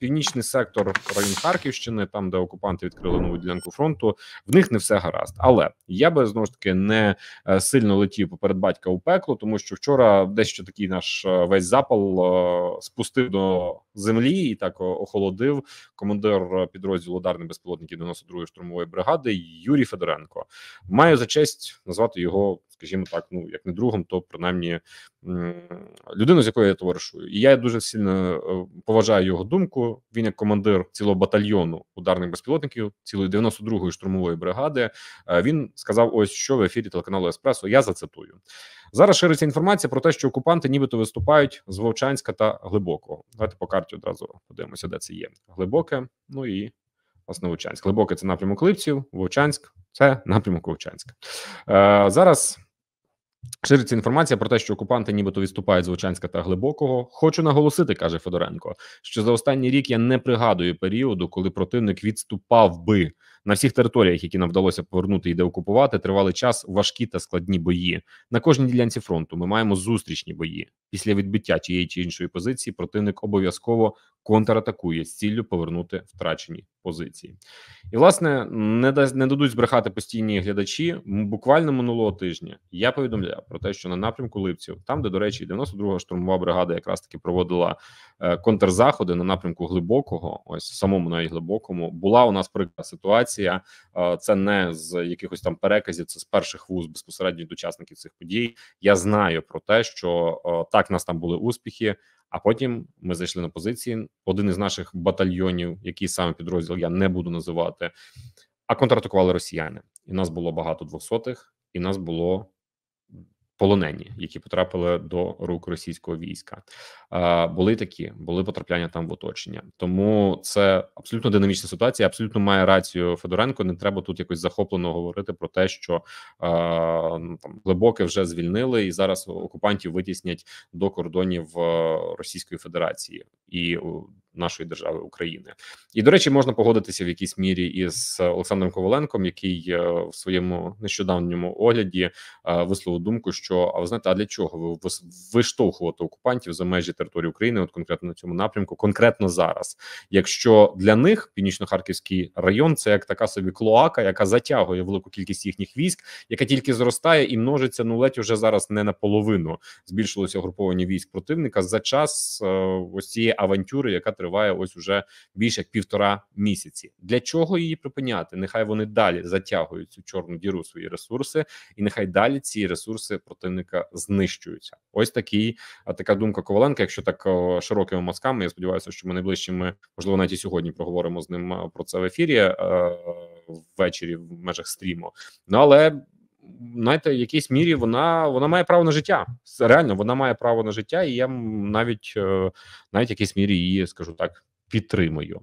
північний сектор район Харківщини, там де окупанти відкрили нову ділянку фронту, в них не все гаразд. Але я би знову ж таки не е, сильно летів поперед батька у пекло, тому що вчора дещо такий наш е, весь запал е, спустив до землі і так охолодив командир е, підрозділу ударних безпілотників 92-ї штурмової бригади Юрій Федоренко. Маю за честь назвати його, скажімо так, ну як не другом, то принаймні людину, з якою я товаришую, і я дуже сильно е, поважаю його думку. Він як командир цілого батальйону ударних безпілотників, цілої 92-ї штурмової бригади. Е, він сказав: ось що в ефірі телеканалу Еспресо. Я зацитую. Зараз шириться інформація про те, що окупанти нібито виступають з Вовчанська та глибокого. Давайте по карті одразу подивимося, де це є глибоке. Ну і власне Вовчанськ. Глибоке це напрямок Липців, Вовчанськ це напрямок Вовчанська. Е, зараз Шириться інформація про те, що окупанти, нібито відступають з Вовчанська та глибокого. Хочу наголосити, каже Федоренко, що за останній рік я не пригадую періоду, коли противник відступав би на всіх територіях, які нам вдалося повернути і де окупувати, тривали час важкі та складні бої на кожній ділянці фронту. Ми маємо зустрічні бої. Після відбиття тієї чи іншої позиції противник обов'язково контратакує з ціллю повернути втрачені позиції. І, власне, не да не дадуть збрехати постійні глядачі. Буквально минулого тижня я повідомляв про те, що на напрямку липців, там, де до речі, 92-га штурмова бригада якраз таки проводила е, контрзаходи на напрямку глибокого, ось самому навіть глибокому, була у нас прикра ситуація. Е, це не з якихось там переказів, це з перших вуз безпосередньо до учасників цих подій. Я знаю про те, що е, та. Так, в нас там були успіхи. А потім ми зайшли на позиції. Один із наших батальйонів, який саме підрозділ я не буду називати, а контратакували росіяни. І нас було багато двохсотих, і нас було полонені, які потрапили до рук російського війська, були такі, були потрапляння там в оточення. Тому це абсолютно динамічна ситуація. Абсолютно має рацію Федоренко. Не треба тут якось захоплено говорити про те, що ну, там глибоке вже звільнили, і зараз окупантів витіснять до кордонів е, Російської Федерації і нашої держави України. І до речі, можна погодитися в якійсь мірі із Олександром Коваленком, який е, в своєму нещодавньому огляді е, висловив думку, що а ви знаєте, а для чого ви виштовхувати окупантів за межі території України, от конкретно на цьому напрямку, конкретно зараз, якщо для них північно-харківський район це як така собі клоака, яка затягує велику кількість їхніх військ, яка тільки зростає і множиться ну ледь уже зараз не наполовину збільшилося угруповання військ противника за час е, ось цієї авантюри, яка триває ось уже більш як півтора місяці. Для чого її припиняти? Нехай вони далі затягують цю чорну діру свої ресурси, і нехай далі ці ресурси противника знищуються. Ось такий така думка Коваленка. Якщо так широкими мазками, я сподіваюся, що ми найближчими, можливо, навіть і сьогодні проговоримо з ним про це в ефірі ввечері в межах стріму. Ну але знаєте, в якійсь мірі вона вона має право на життя. Реально, вона має право на життя, і я навіть е, навіть в якійсь мірі її скажу так. Підтримую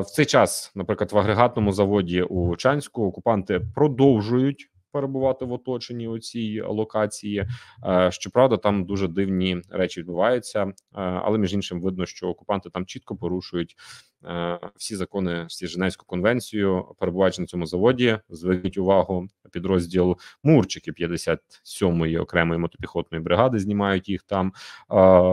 в цей час, наприклад, в агрегатному заводі у Чанську окупанти продовжують перебувати в оточенні у цій локації. Е, щоправда, там дуже дивні речі відбуваються, е, але між іншим видно, що окупанти там чітко порушують е, всі закони всі Женевську конвенцію. Перебуваючи на цьому заводі, зверніть увагу підрозділ Мурчики 57-ї окремої мотопіхотної бригади. Знімають їх там.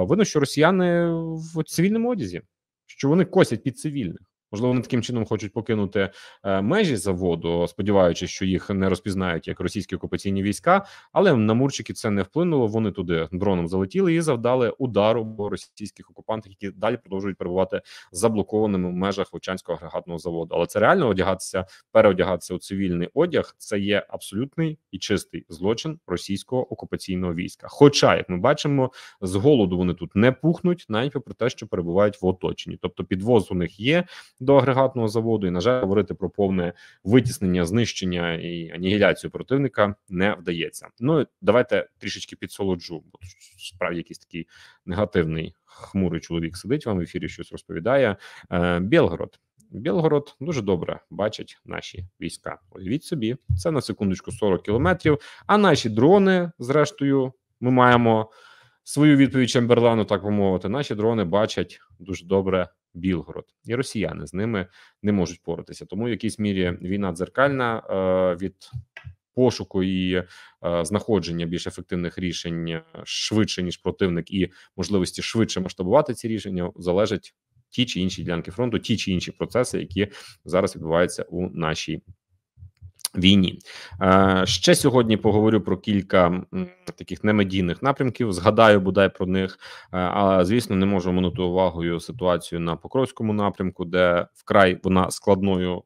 Видно, що росіяни в цивільному одязі, що вони косять під цивільних. Можливо, вони таким чином хочуть покинути е, межі заводу, сподіваючись, що їх не розпізнають як російські окупаційні війська. Але на Мурчики це не вплинуло. Вони туди дроном залетіли і завдали удару російських окупантів, які далі продовжують перебувати заблокованими в межах Лучанського агрегатного заводу. Але це реально одягатися, переодягатися у цивільний одяг. Це є абсолютний і чистий злочин російського окупаційного війська. Хоча, як ми бачимо, з голоду вони тут не пухнуть, навіть про те, що перебувають в оточенні, тобто підвоз у них є до агрегатного заводу. І на жаль, говорити про повне витіснення, знищення і анігіляцію противника не вдається. Ну давайте трішечки підсолоджу. Бо справді якийсь такий негативний хмурий чоловік сидить вам в ефірі, щось розповідає. Е, Білгород. Білгород дуже добре бачать наші війська. Уявіть собі, це на секундочку 40 кілометрів. А наші дрони, зрештою, ми маємо свою відповідь Чемберлану, так би мовити. Наші дрони бачать дуже добре Білгород, і росіяни з ними не можуть поратися. Тому в якійсь мірі війна дзеркальна е, від пошуку і е, знаходження більш ефективних рішень е, швидше ніж противник, і можливості швидше масштабувати ці рішення залежать ті чи інші ділянки фронту, ті чи інші процеси, які зараз відбуваються у нашій. Війні е, ще сьогодні поговорю про кілька таких немедійних напрямків. Згадаю бодай про них, але звісно, не можу минути увагою ситуацію на Покровському напрямку, де вкрай вона складною, е,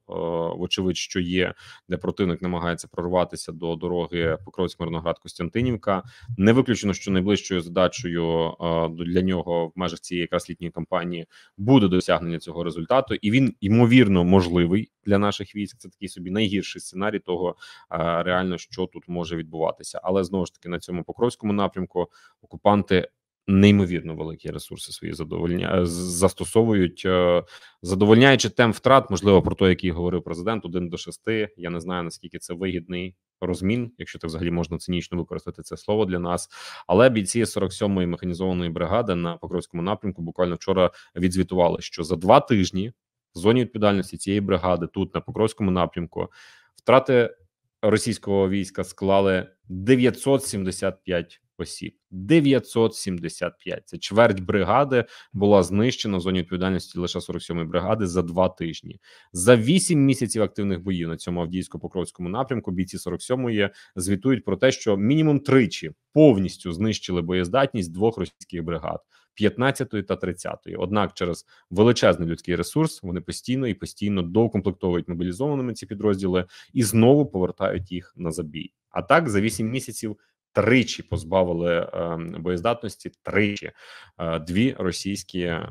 вочевидь, що є, де противник намагається прорватися до дороги Покровськ Мирноград Костянтинівка. Не виключено, що найближчою задачею е, для нього в межах цієї якраз літньої кампанії буде досягнення цього результату, і він ймовірно можливий для наших військ. Це такий собі найгірший сценарій того реально, що тут може відбуватися. Але знову ж таки на цьому покровському напрямку окупанти. Неймовірно великі ресурси свої задовольня е, застосовують, е, задовольняючи темп втрат, можливо, про те, який говорив президент, один до шести. Я не знаю наскільки це вигідний розмін, якщо так взагалі можна цинічно використати це слово для нас. Але бійці 47-ї механізованої бригади на покровському напрямку буквально вчора відзвітували, що за два тижні зоні відповідальності цієї бригади, тут на Покровському напрямку, втрати російського війська склали 975 осіб. 975. Це чверть бригади була знищена в зоні відповідальності лише 47-ї бригади за два тижні. За вісім місяців активних боїв на цьому авдійсько-покровському напрямку бійці 47-ї звітують про те, що мінімум тричі повністю знищили боєздатність двох російських бригад. 15 та 30. Однак, через величезний людський ресурс вони постійно і постійно докомплектовують мобілізованими ці підрозділи і знову повертають їх на забій. А так за 8 місяців. Тричі позбавили е, боєздатності. Тричі е, дві російські е,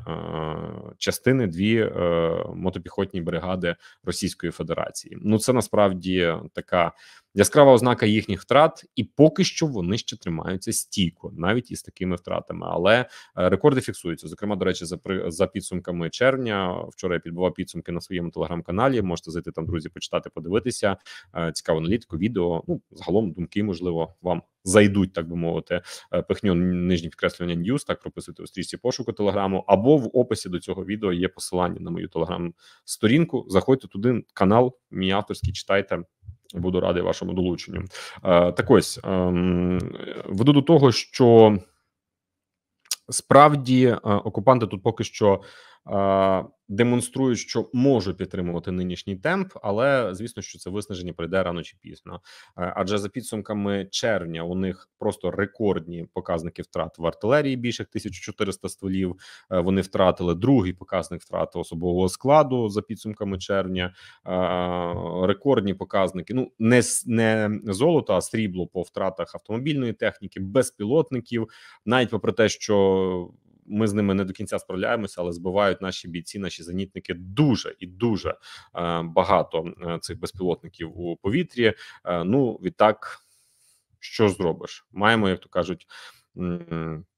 частини, дві е, мотопіхотні бригади Російської Федерації. Ну це насправді така яскрава ознака їхніх втрат, і поки що вони ще тримаються стійко, навіть із такими втратами. Але е, рекорди фіксуються. Зокрема, до речі, за за підсумками червня. Вчора я підбував підсумки на своєму телеграм-каналі. Можете зайти там, друзі, почитати, подивитися. Е, Цікаву аналітику, відео. Ну загалом думки, можливо, вам зайдуть, так би мовити, е, пихньон нижні підкреслення Ньюс, так прописуйте у стрічці пошуку телеграму. Або в описі до цього відео є посилання на мою телеграм-сторінку. Заходьте туди, канал, мій авторський читайте. Буду радий вашому долученню. Е, так ось ем, веду до того, що справді е, окупанти тут поки що. Е, демонструють, що можуть підтримувати нинішній темп, але звісно, що це виснаження прийде рано чи пізно. Е, адже за підсумками червня у них просто рекордні показники втрат в артилерії. Більше 1400 стволів. Е, вони втратили другий показник втрат особового складу за підсумками червня. Рекордні показники. Ну не не золото, а срібло по втратах автомобільної техніки, безпілотників, навіть попри те, що ми з ними не до кінця справляємося, але збивають наші бійці, наші зенітники дуже і дуже е, багато е, цих безпілотників у повітрі. Е, ну відтак, що зробиш, маємо, як то кажуть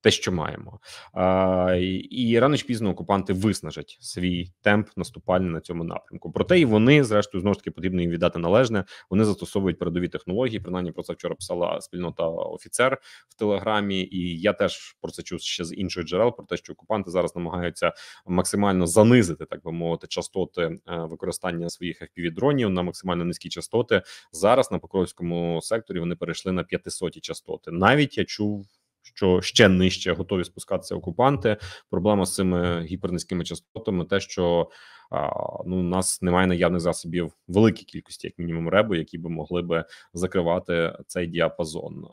те, що маємо, а, і рано чи пізно окупанти виснажать свій темп наступальний на цьому напрямку. Проте і вони, зрештою, знову ж таки потрібно їм віддати належне. Вони застосовують передові технології. Принаймні про це вчора писала спільнота офіцер в телеграмі, і я теж про це чув ще з інших джерел. Про те, що окупанти зараз намагаються максимально занизити, так би мовити, частоти е, використання своїх FPV-дронів на максимально низькі частоти зараз на покровському секторі. Вони перейшли на 500 частоти. Навіть я чув що ще нижче готові спускатися окупанти. Проблема з цими гіпернизькими частотами, те, що ну у нас немає наявних засобів великій кількості, як мінімум, ребу, які би могли би закривати цей діапазон.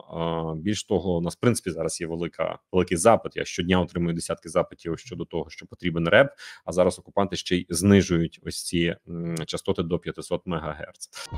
Більш того, у нас в принципі зараз є велика великий запит. Я щодня отримую десятки запитів щодо того, що потрібен реб. А зараз окупанти ще й знижують ось ці частоти до 500 МГц.